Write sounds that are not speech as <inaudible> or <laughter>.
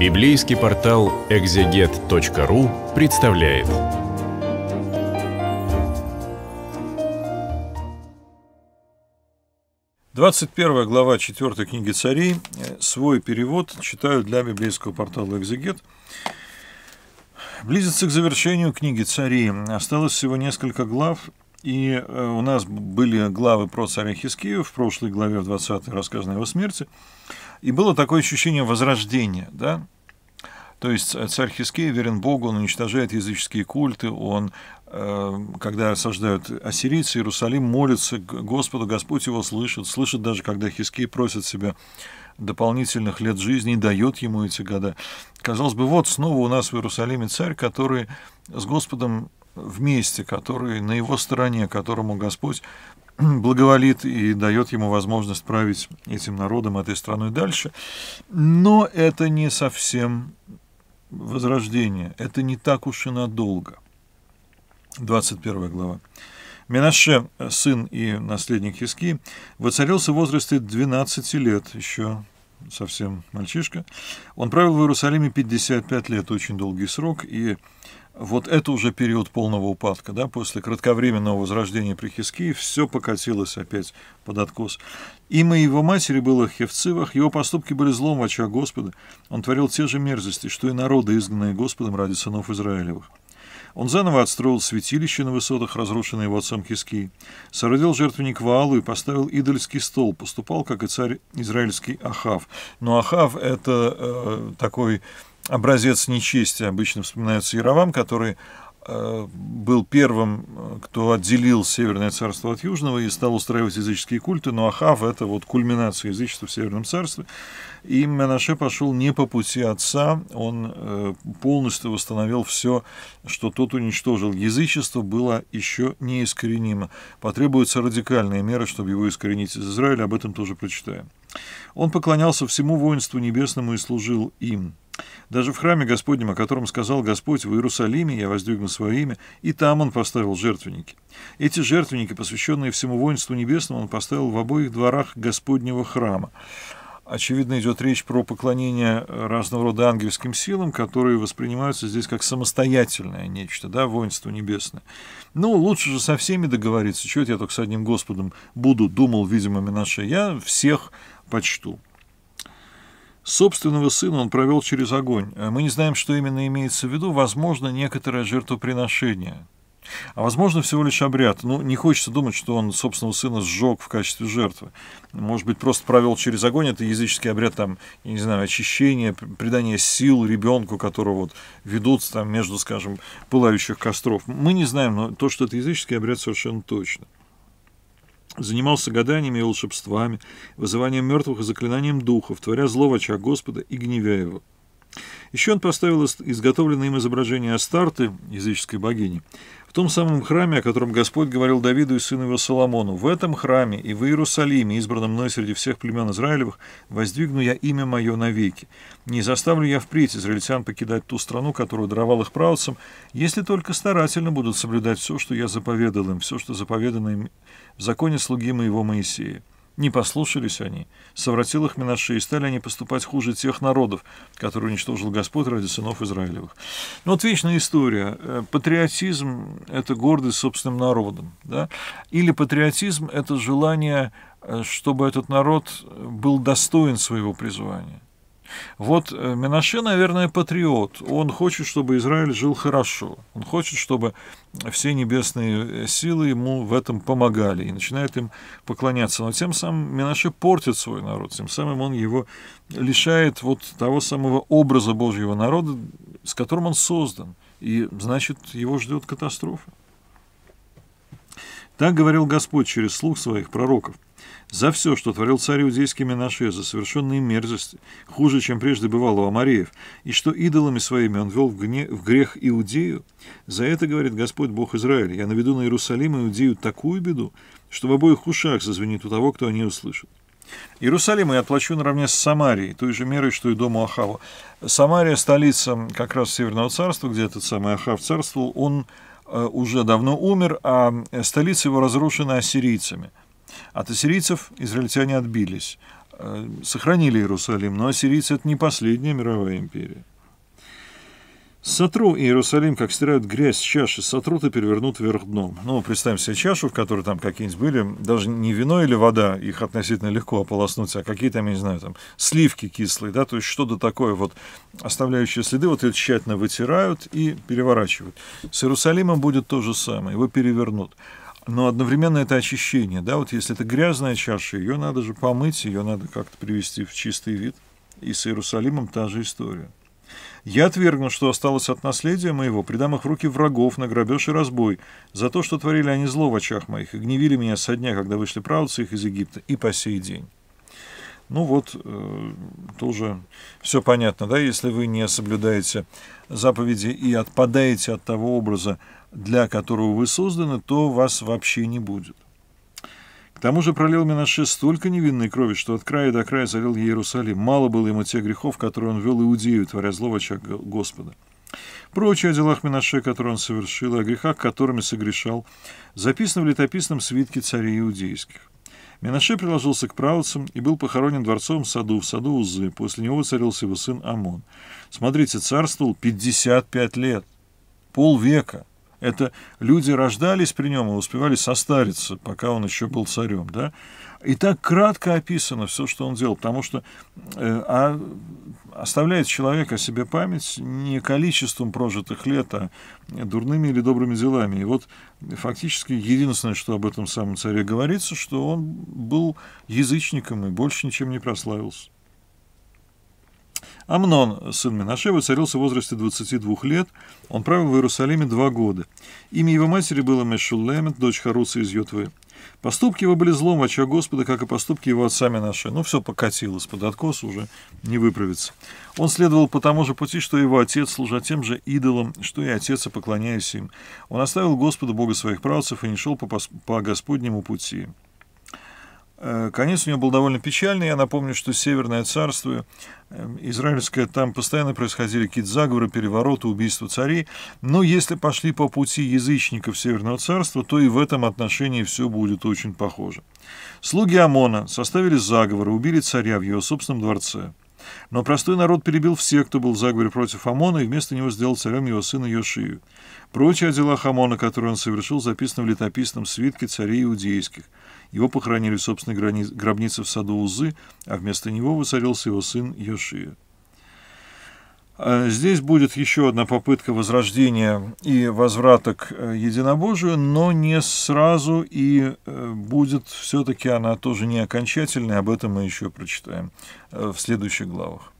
Библейский портал экзегет.ру представляет. Двадцать первая глава четвертой книги Царей. Э, свой перевод читаю для библейского портала «Экзегет». Близится к завершению книги Царей. Осталось всего несколько глав, и э, у нас были главы про царя Хискию в прошлой главе, в 20-й, рассказано его смерти. И было такое ощущение возрождения, да? То есть э, царь Хискей верен Богу, он уничтожает языческие культы, он, э, когда осаждают ассирийцы, Иерусалим молится Господу, Господь его слышит, слышит даже, когда Хискей просит себя дополнительных лет жизни и дает ему эти года. Казалось бы, вот снова у нас в Иерусалиме царь, который с Господом вместе, который на его стороне, которому Господь <clears throat> благоволит и дает ему возможность править этим народом, этой страной дальше. Но это не совсем возрождение, это не так уж и надолго. 21 глава. Менаше, сын и наследник Хиски, воцарился в возрасте 12 лет, еще совсем мальчишка. Он правил в Иерусалиме 55 лет, очень долгий срок, и вот это уже период полного упадка, да, после кратковременного возрождения при Хискии все покатилось опять под откос. Имя его матери было Хевцивах, его поступки были злом в очах Господа. Он творил те же мерзости, что и народы, изгнанные Господом ради сынов Израилевых. Он заново отстроил святилище на высотах, разрушенные его отцом Хиски, сородил жертвенник Ваалу и поставил идольский стол, поступал, как и царь израильский Ахав. Но Ахав — это э, такой образец нечести. Обычно вспоминается Яровам, который Э, был первым, э, кто отделил Северное царство от Южного и стал устраивать языческие культы, но ну, Ахав – это вот кульминация язычества в Северном царстве. И Менаше пошел не по пути отца, он э, полностью восстановил все, что тот уничтожил. Язычество было еще неискоренимо. Потребуются радикальные меры, чтобы его искоренить из Израиля, об этом тоже прочитаем. Он поклонялся всему воинству небесному и служил им – даже в храме Господнем, о котором сказал Господь, в Иерусалиме я воздвигну свое имя, и там он поставил жертвенники. Эти жертвенники, посвященные всему воинству небесному, он поставил в обоих дворах Господнего храма. Очевидно, идет речь про поклонение разного рода ангельским силам, которые воспринимаются здесь как самостоятельное нечто, да, воинство небесное. Ну, лучше же со всеми договориться, чего я только с одним Господом буду, думал, видимо, Минаше, я всех почту. Собственного сына он провел через огонь. А мы не знаем, что именно имеется в виду. Возможно, некоторое жертвоприношение. А возможно, всего лишь обряд. Ну, не хочется думать, что он собственного сына сжег в качестве жертвы. Может быть, просто провел через огонь. Это языческий обряд, там, я не знаю, очищения, придание сил ребенку, которого вот ведут там между, скажем, пылающих костров. Мы не знаем, но то, что это языческий обряд, совершенно точно занимался гаданиями и волшебствами, вызыванием мертвых и заклинанием духов, творя зло в очах Господа и гневя его. Еще он поставил изготовленное им изображение Астарты, языческой богини, в том самом храме, о котором Господь говорил Давиду и сыну его Соломону. «В этом храме и в Иерусалиме, избранном мной среди всех племен Израилевых, воздвигну я имя мое навеки. Не заставлю я впредь израильтян покидать ту страну, которую даровал их правцам, если только старательно будут соблюдать все, что я заповедал им, все, что заповедано им в законе слуги моего Моисея». Не послушались они. Совратил их Минаше, и стали они поступать хуже тех народов, которые уничтожил Господь ради сынов Израилевых. Ну, вот вечная история. Э, патриотизм – это гордость собственным народом. Да? Или патриотизм – это желание, э, чтобы этот народ был достоин своего призвания. Вот э, Минаше, наверное, патриот. Он хочет, чтобы Израиль жил хорошо. Он хочет, чтобы все небесные э, силы ему в этом помогали и начинает им поклоняться. Но тем самым Минаше портит свой народ, тем самым он его лишает вот того самого образа Божьего народа, с которым он создан. И, значит, его ждет катастрофа. Так говорил Господь через слух своих пророков – за все, что творил царь иудейский Менаше, за совершенные мерзости, хуже, чем прежде бывало у Амареев, и что идолами своими он вел в, гне, в грех Иудею, за это, говорит Господь Бог Израиль, я наведу на Иерусалим и Иудею такую беду, что в обоих ушах зазвенит у того, кто о ней услышит. Иерусалим я отплачу наравне с Самарией, той же мерой, что и дому Ахава. Самария – столица как раз Северного царства, где этот самый Ахав царствовал, он э, уже давно умер, а э, столица его разрушена ассирийцами – от ассирийцев израильтяне отбились, э, сохранили Иерусалим, но ассирийцы – это не последняя мировая империя. Сотру Иерусалим, как стирают грязь с чаши, сотрут и перевернут вверх дном. Ну, представим себе чашу, в которой там какие-нибудь были, даже не вино или вода, их относительно легко ополоснуть, а какие там, я не знаю, там сливки кислые, да, то есть что-то такое вот, оставляющие следы, вот это тщательно вытирают и переворачивают. С Иерусалимом будет то же самое, его перевернут но одновременно это очищение, да, вот если это грязная чаша, ее надо же помыть, ее надо как-то привести в чистый вид. И с Иерусалимом та же история. Я отвергну, что осталось от наследия моего, придам их в руки врагов на грабеж и разбой, за то, что творили они зло в очах моих, и гневили меня со дня, когда вышли правцы их из Египта, и по сей день. Ну вот, э, тоже все понятно, да, если вы не соблюдаете заповеди и отпадаете от того образа, для которого вы созданы, то вас вообще не будет. К тому же пролил Минаше столько невинной крови, что от края до края залил Иерусалим. Мало было ему тех грехов, которые он вел Иудею, творя злого в Господа. Прочее о делах Минаше, которые он совершил, и о грехах, которыми согрешал, записано в летописном свитке царей иудейских. Менаше приложился к правоцам и был похоронен в дворцовом саду, в саду Узы. После него воцарился его сын Амон. Смотрите, царствовал 55 лет, полвека. Это люди рождались при нем и успевали состариться, пока он еще был царем. Да? И так кратко описано все, что он делал, потому что э, а, оставляет человек о себе память не количеством прожитых лет, а дурными или добрыми делами. И вот фактически единственное, что об этом самом царе говорится, что он был язычником и больше ничем не прославился. Амнон, сын Минашева, царился в возрасте 22 лет, он правил в Иерусалиме два года. Имя его матери было Мешулемет, дочь Харуса из Йотвы. Поступки его были злом в очах Господа, как и поступки его отца Минаше. Ну, все покатилось под откос, уже не выправится. Он следовал по тому же пути, что его отец, служа тем же идолам, что и отец, и поклоняясь им. Он оставил Господа, Бога своих правцев, и не шел по, по Господнему пути. Э, конец у него был довольно печальный. Я напомню, что Северное царство э, израильское, там постоянно происходили какие-то заговоры, перевороты, убийства царей. Но если пошли по пути язычников Северного царства, то и в этом отношении все будет очень похоже. Слуги ОМОНа составили заговор, убили царя в его собственном дворце. Но простой народ перебил всех, кто был в заговоре против Амона, и вместо него сделал царем его сына Йошию. Прочие о делах Амона, которые он совершил, записаны в летописном свитке царей иудейских. Его похоронили в собственной гробнице в саду Узы, а вместо него воцарился его сын Йошия. А здесь будет еще одна попытка возрождения и возврата к э, единобожию, но не сразу, и э, будет все-таки она тоже не окончательная, об этом мы еще прочитаем э, в следующих главах.